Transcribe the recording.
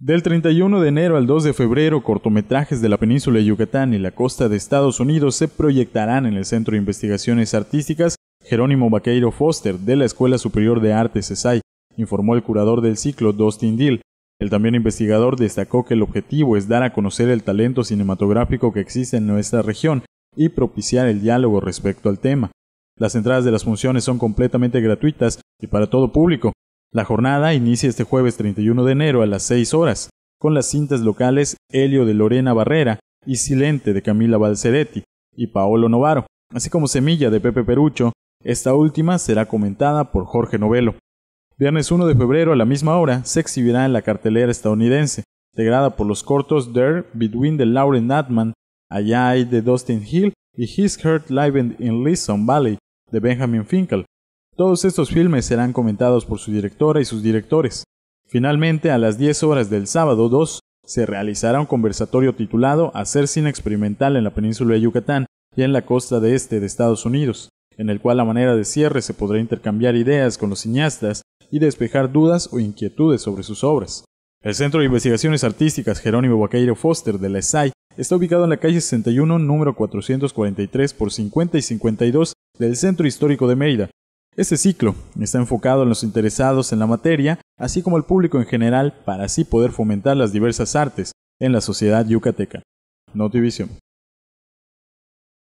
Del 31 de enero al 2 de febrero, cortometrajes de la península de Yucatán y la costa de Estados Unidos se proyectarán en el Centro de Investigaciones Artísticas Jerónimo Vaqueiro Foster de la Escuela Superior de Artes CESAI, informó el curador del ciclo Dustin Deal. El también investigador destacó que el objetivo es dar a conocer el talento cinematográfico que existe en nuestra región y propiciar el diálogo respecto al tema. Las entradas de las funciones son completamente gratuitas y para todo público. La jornada inicia este jueves 31 de enero a las 6 horas, con las cintas locales Helio de Lorena Barrera y Silente de Camila Balceretti y Paolo Novaro, así como Semilla de Pepe Perucho, esta última será comentada por Jorge Novelo. Viernes 1 de febrero a la misma hora se exhibirá en la cartelera estadounidense, integrada por los cortos There Between the Lauren Atman, Allá hay de Dustin Hill y His Heart Live in Leeson Valley de Benjamin Finkel, todos estos filmes serán comentados por su directora y sus directores. Finalmente, a las 10 horas del sábado 2, se realizará un conversatorio titulado Hacer cine experimental en la península de Yucatán y en la costa de este de Estados Unidos, en el cual a manera de cierre se podrá intercambiar ideas con los cineastas y despejar dudas o inquietudes sobre sus obras. El Centro de Investigaciones Artísticas Jerónimo Vaqueiro Foster de la ESAI está ubicado en la calle 61, número 443 por 50 y 52 del Centro Histórico de Mérida, este ciclo está enfocado en los interesados en la materia, así como el público en general, para así poder fomentar las diversas artes en la sociedad yucateca. Notivision